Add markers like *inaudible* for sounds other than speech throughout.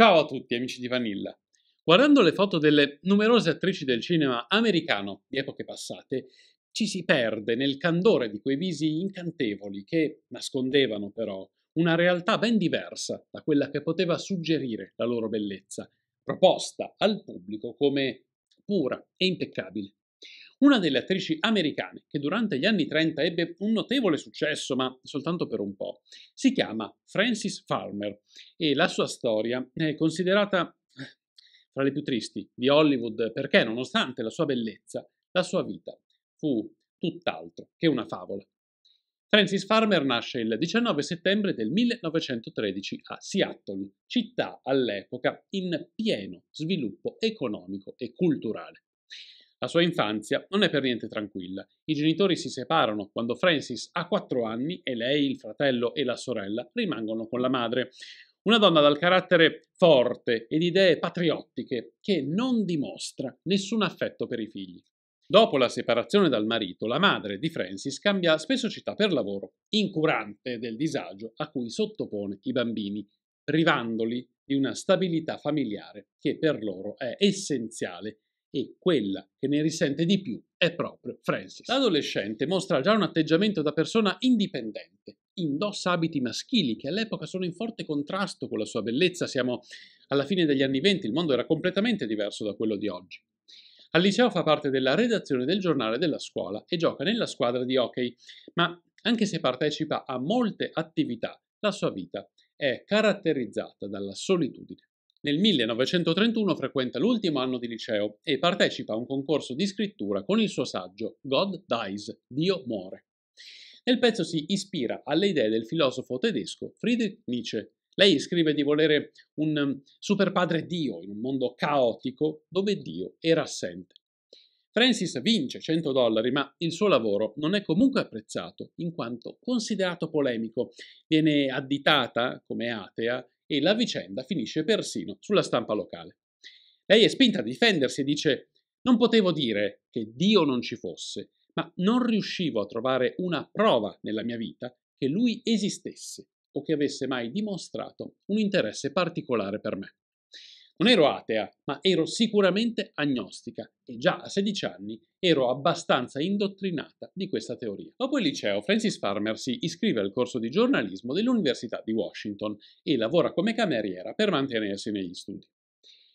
Ciao a tutti amici di Vanilla. Guardando le foto delle numerose attrici del cinema americano di epoche passate, ci si perde nel candore di quei visi incantevoli che nascondevano però una realtà ben diversa da quella che poteva suggerire la loro bellezza, proposta al pubblico come pura e impeccabile una delle attrici americane che durante gli anni 30 ebbe un notevole successo, ma soltanto per un po'. Si chiama Frances Farmer e la sua storia è considerata eh, fra le più tristi di Hollywood perché, nonostante la sua bellezza, la sua vita fu tutt'altro che una favola. Francis Farmer nasce il 19 settembre del 1913 a Seattle, città all'epoca in pieno sviluppo economico e culturale. La sua infanzia non è per niente tranquilla. I genitori si separano quando Francis ha 4 anni e lei, il fratello e la sorella rimangono con la madre. Una donna dal carattere forte e di idee patriottiche che non dimostra nessun affetto per i figli. Dopo la separazione dal marito, la madre di Francis cambia spesso città per lavoro, incurante del disagio a cui sottopone i bambini, privandoli di una stabilità familiare che per loro è essenziale e quella che ne risente di più è proprio Francis. L'adolescente mostra già un atteggiamento da persona indipendente, indossa abiti maschili che all'epoca sono in forte contrasto con la sua bellezza, siamo alla fine degli anni venti, il mondo era completamente diverso da quello di oggi. Al liceo fa parte della redazione del giornale della scuola e gioca nella squadra di hockey, ma anche se partecipa a molte attività, la sua vita è caratterizzata dalla solitudine. Nel 1931 frequenta l'ultimo anno di liceo e partecipa a un concorso di scrittura con il suo saggio God Dies, Dio muore. Nel pezzo si ispira alle idee del filosofo tedesco Friedrich Nietzsche. Lei scrive di volere un superpadre Dio in un mondo caotico dove Dio era assente. Francis vince 100 dollari, ma il suo lavoro non è comunque apprezzato in quanto considerato polemico. Viene additata come atea e la vicenda finisce persino sulla stampa locale. Lei è spinta a difendersi e dice non potevo dire che Dio non ci fosse, ma non riuscivo a trovare una prova nella mia vita che lui esistesse o che avesse mai dimostrato un interesse particolare per me. Non ero atea, ma ero sicuramente agnostica e già a 16 anni ero abbastanza indottrinata di questa teoria. Dopo il liceo, Francis Farmer si iscrive al corso di giornalismo dell'Università di Washington e lavora come cameriera per mantenersi negli studi.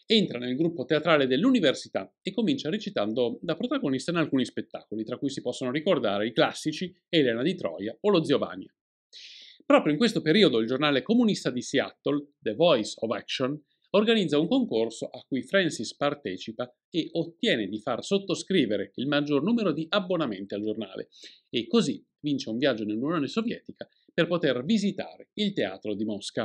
Entra nel gruppo teatrale dell'università e comincia recitando da protagonista in alcuni spettacoli, tra cui si possono ricordare i classici Elena di Troia o Lo Zio Bania. Proprio in questo periodo il giornale comunista di Seattle, The Voice of Action, organizza un concorso a cui Francis partecipa e ottiene di far sottoscrivere il maggior numero di abbonamenti al giornale e così vince un viaggio nell'Unione Sovietica per poter visitare il teatro di Mosca.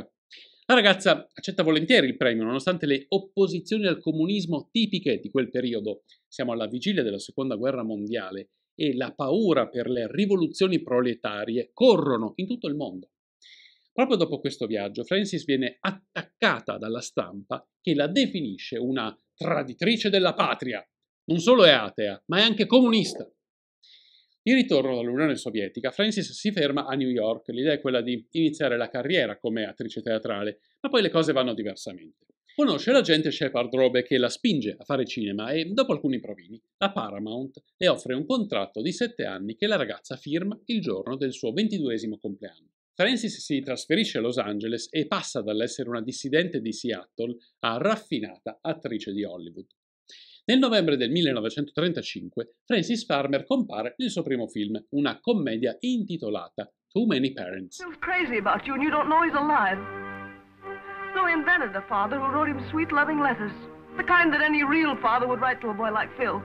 La ragazza accetta volentieri il premio nonostante le opposizioni al comunismo tipiche di quel periodo. Siamo alla vigilia della Seconda Guerra Mondiale e la paura per le rivoluzioni proletarie corrono in tutto il mondo. Proprio dopo questo viaggio, Francis viene attaccata dalla stampa che la definisce una traditrice della patria. Non solo è atea, ma è anche comunista. In ritorno dall'Unione Sovietica, Francis si ferma a New York. L'idea è quella di iniziare la carriera come attrice teatrale, ma poi le cose vanno diversamente. Conosce l'agente Shepard Robe che la spinge a fare cinema e, dopo alcuni provini, la Paramount le offre un contratto di 7 anni che la ragazza firma il giorno del suo ventiduesimo compleanno. Francis si trasferisce a Los Angeles e passa dall'essere una dissidente di Seattle a raffinata attrice di Hollywood. Nel novembre del 1935 Francis Farmer compare nel suo primo film, una commedia intitolata Too Many Parents. He's crazy about you and you don't know he's alive. So he invented a father who wrote him sweet loving letters, the kind that any real father would write to a boy like Phil.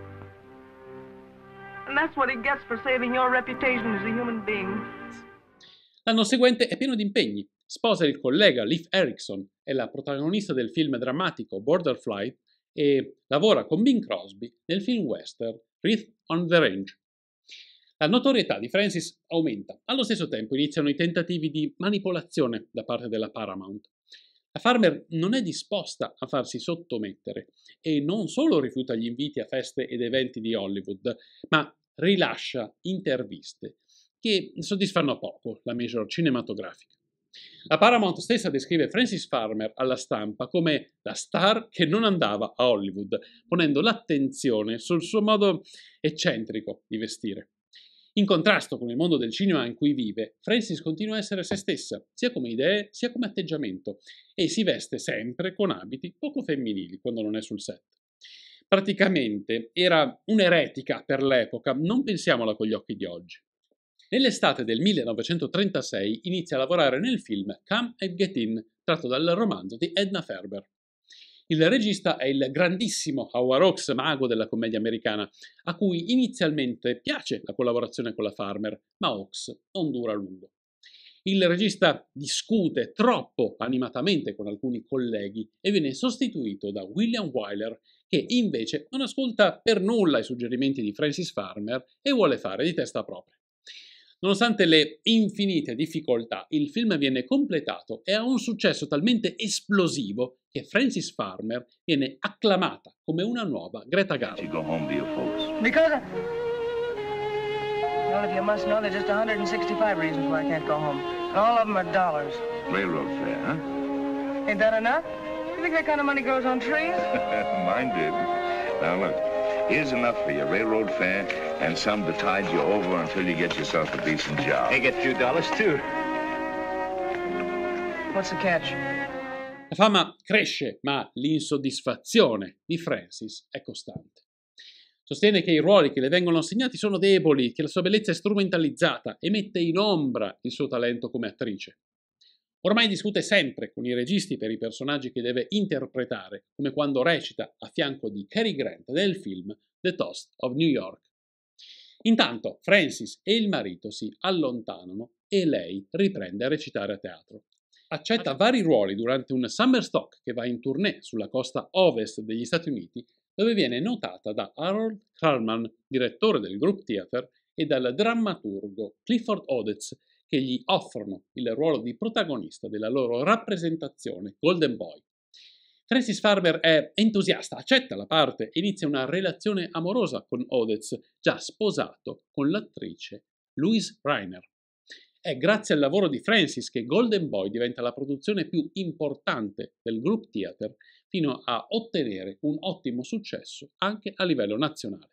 And that's what he gets for saving your reputation as a human being. L'anno seguente è pieno di impegni. Sposa il collega Leif Erickson, è la protagonista del film drammatico Border Borderfly e lavora con Bing Crosby nel film western Wreath on the Range. La notorietà di Francis aumenta. Allo stesso tempo iniziano i tentativi di manipolazione da parte della Paramount. La Farmer non è disposta a farsi sottomettere e non solo rifiuta gli inviti a feste ed eventi di Hollywood, ma rilascia interviste che soddisfano poco la major cinematografica. La Paramount stessa descrive Francis Farmer alla stampa come la star che non andava a Hollywood, ponendo l'attenzione sul suo modo eccentrico di vestire. In contrasto con il mondo del cinema in cui vive, Francis continua a essere se stessa, sia come idee sia come atteggiamento, e si veste sempre con abiti poco femminili quando non è sul set. Praticamente era un'eretica per l'epoca, non pensiamola con gli occhi di oggi. Nell'estate del 1936 inizia a lavorare nel film Come and Get In, tratto dal romanzo di Edna Ferber. Il regista è il grandissimo Howard Hawks, mago della commedia americana, a cui inizialmente piace la collaborazione con la Farmer, ma Hawks non dura a lungo. Il regista discute troppo animatamente con alcuni colleghi e viene sostituito da William Wyler, che invece non ascolta per nulla i suggerimenti di Francis Farmer e vuole fare di testa propria. Nonostante le infinite difficoltà, il film viene completato e ha un successo talmente esplosivo che Frances Farmer viene acclamata come una nuova Greta Garbo. Because all of you must know there's just 165 reasons why I can't go home. And all of them are dollars. Railroad fare, huh? Ain't that enough? You think that kind of money grows on trees? *laughs* Mine did. Now look. Here's enough for your railroad fare and some to tide you over until you get yourself a decent job. They get a few dollars too. What's the catch? La fama cresce, ma l'insoddisfazione di Francis è costante. Sostiene che i ruoli che le vengono assegnati sono deboli, che la sua bellezza è strumentalizzata e mette in ombra il suo talento come attrice. Ormai discute sempre con i registi per i personaggi che deve interpretare, come quando recita a fianco di Cary Grant nel film The Toast of New York. Intanto Francis e il marito si allontanano e lei riprende a recitare a teatro. Accetta vari ruoli durante un summer stock che va in tournée sulla costa ovest degli Stati Uniti, dove viene notata da Harold Carman, direttore del Group Theater, e dal drammaturgo Clifford Odets, che gli offrono il ruolo di protagonista della loro rappresentazione Golden Boy. Francis Farber è entusiasta, accetta la parte e inizia una relazione amorosa con Odez, già sposato con l'attrice Louise Reiner. È grazie al lavoro di Francis che Golden Boy diventa la produzione più importante del group theater fino a ottenere un ottimo successo anche a livello nazionale.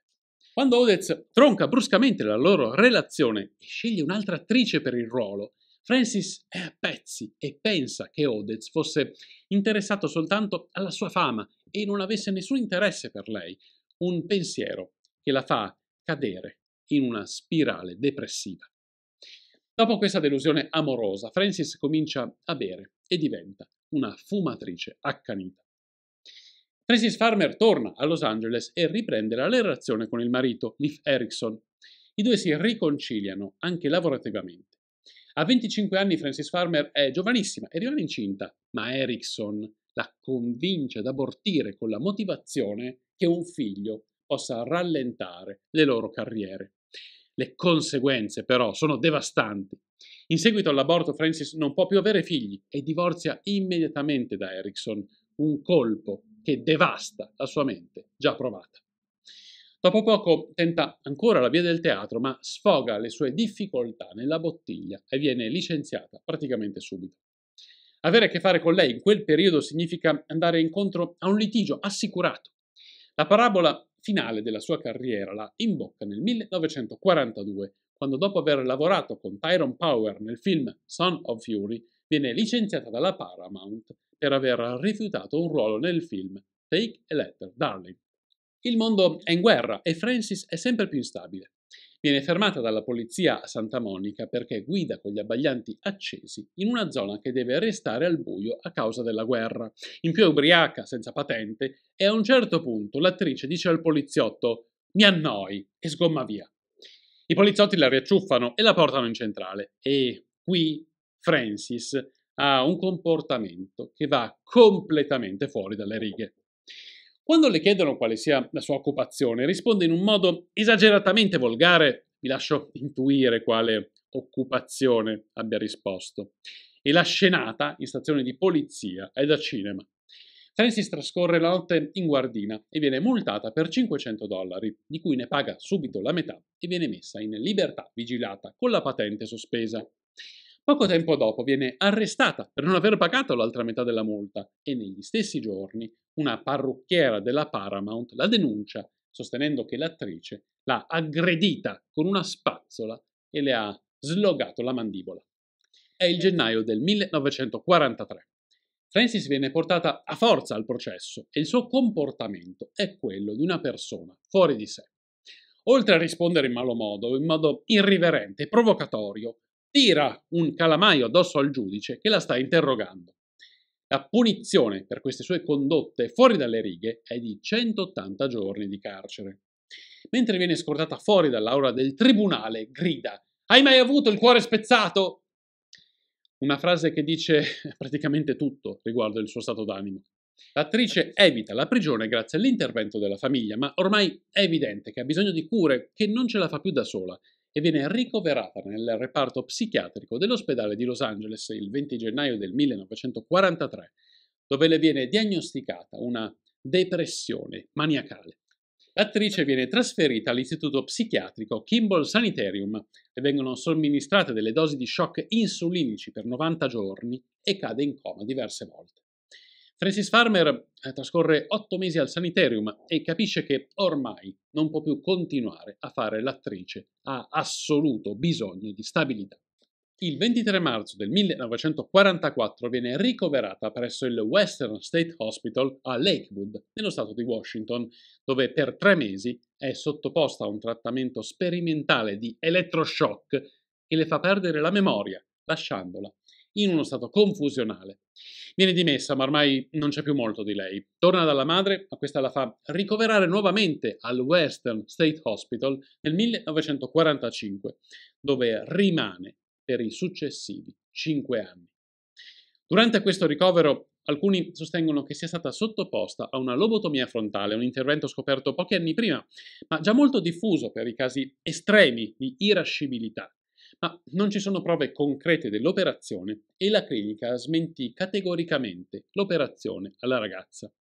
Quando Odez tronca bruscamente la loro relazione e sceglie un'altra attrice per il ruolo, Francis è a pezzi e pensa che Odez fosse interessato soltanto alla sua fama e non avesse nessun interesse per lei, un pensiero che la fa cadere in una spirale depressiva. Dopo questa delusione amorosa, Francis comincia a bere e diventa una fumatrice accanita. Tracy Farmer torna a Los Angeles e riprende la relazione con il marito, Leif Erickson. I due si riconciliano anche lavorativamente. A 25 anni Francis Farmer è giovanissima e rimane incinta, ma Erickson la convince ad abortire con la motivazione che un figlio possa rallentare le loro carriere. Le conseguenze però sono devastanti. In seguito all'aborto Francis non può più avere figli e divorzia immediatamente da Erickson, un colpo che devasta la sua mente già provata. Dopo poco tenta ancora la via del teatro, ma sfoga le sue difficoltà nella bottiglia e viene licenziata praticamente subito. Avere a che fare con lei in quel periodo significa andare incontro a un litigio assicurato. La parabola finale della sua carriera la imbocca nel 1942, quando dopo aver lavorato con Tyrone Power nel film Son of Fury viene licenziata dalla Paramount per aver rifiutato un ruolo nel film Take a Letter, Darling. Il mondo è in guerra e Francis è sempre più instabile. Viene fermata dalla polizia a Santa Monica perché guida con gli abbaglianti accesi in una zona che deve restare al buio a causa della guerra. In più è ubriaca, senza patente, e a un certo punto l'attrice dice al poliziotto mi annoi e sgomma via. I poliziotti la riacciuffano e la portano in centrale e qui Francis ha un comportamento che va completamente fuori dalle righe. Quando le chiedono quale sia la sua occupazione, risponde in un modo esageratamente volgare, vi lascio intuire quale occupazione abbia risposto. E la scenata in stazione di polizia è da cinema. Francis trascorre la notte in guardina e viene multata per 500 dollari, di cui ne paga subito la metà e viene messa in libertà vigilata con la patente sospesa. Poco tempo dopo viene arrestata per non aver pagato l'altra metà della multa e negli stessi giorni una parrucchiera della Paramount la denuncia sostenendo che l'attrice l'ha aggredita con una spazzola e le ha slogato la mandibola. È il gennaio del 1943. Francis viene portata a forza al processo e il suo comportamento è quello di una persona fuori di sé. Oltre a rispondere in malo modo, in modo irriverente e provocatorio, tira un calamaio addosso al giudice che la sta interrogando. La punizione per queste sue condotte fuori dalle righe è di 180 giorni di carcere. Mentre viene scortata fuori dall'aula del tribunale, grida: Hai mai avuto il cuore spezzato? Una frase che dice *laughs* praticamente tutto riguardo il suo stato d'animo. L'attrice evita la prigione grazie all'intervento della famiglia, ma ormai è evidente che ha bisogno di cure, che non ce la fa più da sola e viene ricoverata nel reparto psichiatrico dell'ospedale di Los Angeles il 20 gennaio del 1943, dove le viene diagnosticata una depressione maniacale. L'attrice viene trasferita all'istituto psichiatrico Kimball Sanitarium e vengono somministrate delle dosi di shock insulinici per 90 giorni e cade in coma diverse volte. Francis Farmer eh, trascorre otto mesi al sanitarium e capisce che ormai non può più continuare a fare l'attrice, ha assoluto bisogno di stabilità. Il 23 marzo del 1944 viene ricoverata presso il Western State Hospital a Lakewood, nello stato di Washington, dove per tre mesi è sottoposta a un trattamento sperimentale di elettroshock che le fa perdere la memoria, lasciandola in uno stato confusionale. Viene dimessa, ma ormai non c'è più molto di lei. Torna dalla madre, ma questa la fa ricoverare nuovamente al Western State Hospital nel 1945, dove rimane per i successivi cinque anni. Durante questo ricovero Alcuni sostengono che sia stata sottoposta a una lobotomia frontale, un intervento scoperto pochi anni prima, ma già molto diffuso per i casi estremi di irascibilità ma non ci sono prove concrete dell'operazione e la clinica smentì categoricamente l'operazione alla ragazza.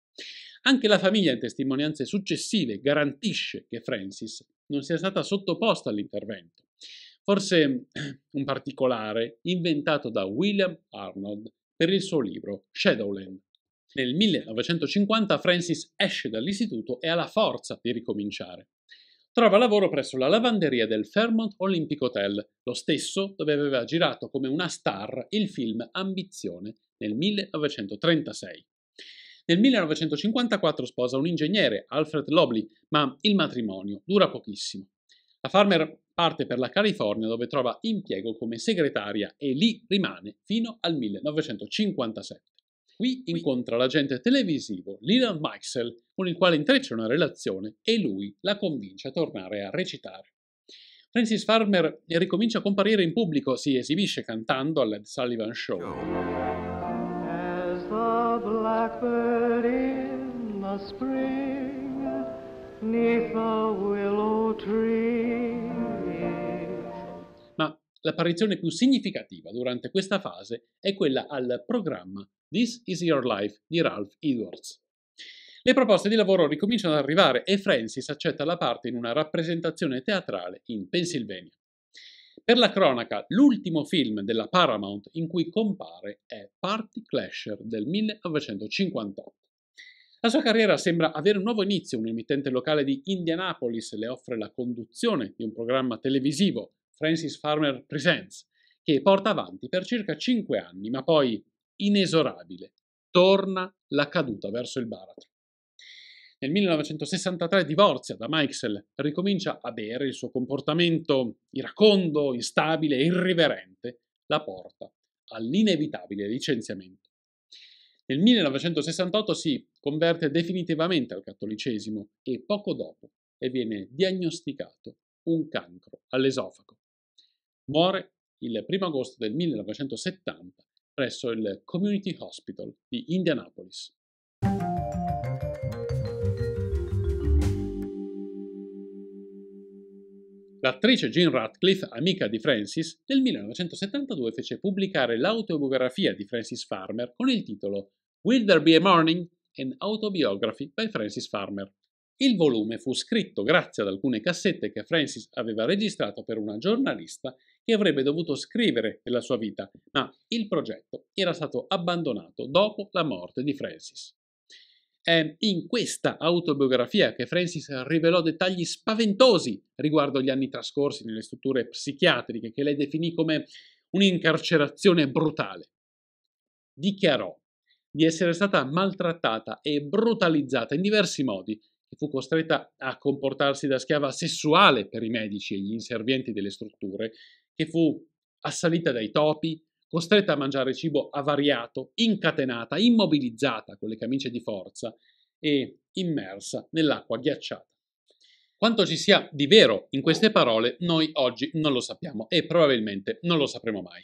Anche la famiglia in testimonianze successive garantisce che Francis non sia stata sottoposta all'intervento. Forse *clears throat* un particolare inventato da William Arnold per il suo libro Shadowland. Nel 1950 Francis esce dall'istituto e ha la forza di ricominciare. Trova lavoro presso la lavanderia del Fairmont Olympic Hotel, lo stesso dove aveva girato come una star il film Ambizione nel 1936. Nel 1954 sposa un ingegnere, Alfred Lobley, ma il matrimonio dura pochissimo. La Farmer parte per la California dove trova impiego come segretaria e lì rimane fino al 1957. Qui incontra l'agente televisivo Leland Maxwell, con il quale intreccia una relazione e lui la convince a tornare a recitare. Francis Farmer ricomincia a comparire in pubblico, si esibisce cantando all'Ed Sullivan Show. As the blackbird in the spring, neath the willow tree. Ma l'apparizione più significativa durante questa fase è quella al programma This is Your Life di Ralph Edwards. Le proposte di lavoro ricominciano ad arrivare e Francis accetta la parte in una rappresentazione teatrale in Pennsylvania. Per la cronaca, l'ultimo film della Paramount in cui compare è Party Clasher del 1958. La sua carriera sembra avere un nuovo inizio, un emittente locale di Indianapolis le offre la conduzione di un programma televisivo, Francis Farmer Presents, che porta avanti per circa 5 anni, ma poi inesorabile. Torna la caduta verso il baratro. Nel 1963 divorzia da Meixel, ricomincia a bere, il suo comportamento iracondo, instabile e irriverente la porta all'inevitabile licenziamento. Nel 1968 si converte definitivamente al cattolicesimo e poco dopo e viene diagnosticato un cancro all'esofago. Muore il 1 agosto del 1970 presso il Community Hospital di Indianapolis. L'attrice Jean Ratcliffe, amica di Francis, nel 1972 fece pubblicare l'autobiografia di Francis Farmer con il titolo Will There Be a Morning? An Autobiography by Francis Farmer, il volume fu scritto grazie ad alcune cassette che Francis aveva registrato per una giornalista che avrebbe dovuto scrivere della sua vita, ma il progetto era stato abbandonato dopo la morte di Francis. È in questa autobiografia che Francis rivelò dettagli spaventosi riguardo gli anni trascorsi nelle strutture psichiatriche che lei definì come un'incarcerazione brutale. Dichiarò di essere stata maltrattata e brutalizzata in diversi modi che fu costretta a comportarsi da schiava sessuale per i medici e gli inservienti delle strutture, che fu assalita dai topi, costretta a mangiare cibo avariato, incatenata, immobilizzata con le camicie di forza e immersa nell'acqua ghiacciata. Quanto ci sia di vero in queste parole noi oggi non lo sappiamo e probabilmente non lo sapremo mai.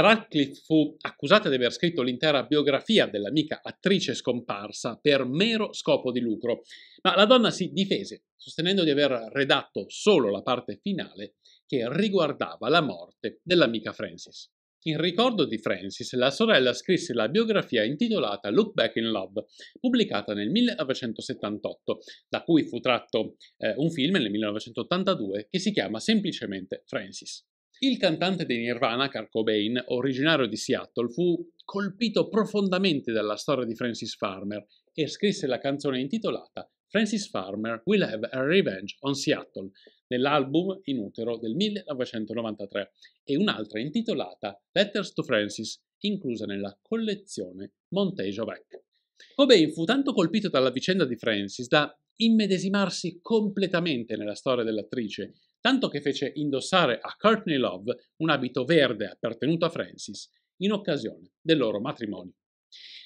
Radcliffe fu accusata di aver scritto l'intera biografia dell'amica attrice scomparsa per mero scopo di lucro, ma la donna si difese, sostenendo di aver redatto solo la parte finale che riguardava la morte dell'amica Francis. In ricordo di Francis, la sorella scrisse la biografia intitolata Look Back in Love, pubblicata nel 1978, da cui fu tratto eh, un film nel 1982 che si chiama semplicemente Francis. Il cantante di Nirvana, Kurt Cobain, originario di Seattle, fu colpito profondamente dalla storia di Francis Farmer e scrisse la canzone intitolata Francis Farmer Will Have a Revenge on Seattle nell'album In Utero del 1993 e un'altra intitolata Letters to Francis inclusa nella collezione Montejo Beck. Cobain fu tanto colpito dalla vicenda di Francis da immedesimarsi completamente nella storia dell'attrice tanto che fece indossare a Courtney Love un abito verde appartenuto a Francis in occasione del loro matrimonio.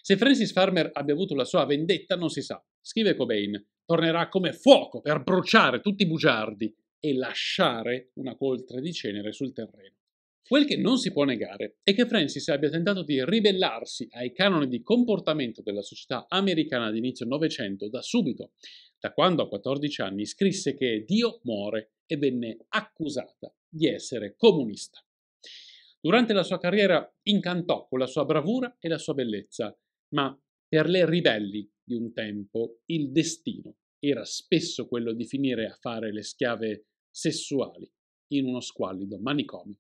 Se Francis Farmer abbia avuto la sua vendetta non si sa. Scrive Cobain, tornerà come fuoco per bruciare tutti i bugiardi e lasciare una coltre di cenere sul terreno. Quel che non si può negare è che Francis abbia tentato di ribellarsi ai canoni di comportamento della società americana d'inizio Novecento da subito, da quando a 14 anni scrisse che Dio muore e venne accusata di essere comunista. Durante la sua carriera incantò con la sua bravura e la sua bellezza, ma per le ribelli di un tempo il destino era spesso quello di finire a fare le schiave sessuali in uno squallido manicomio.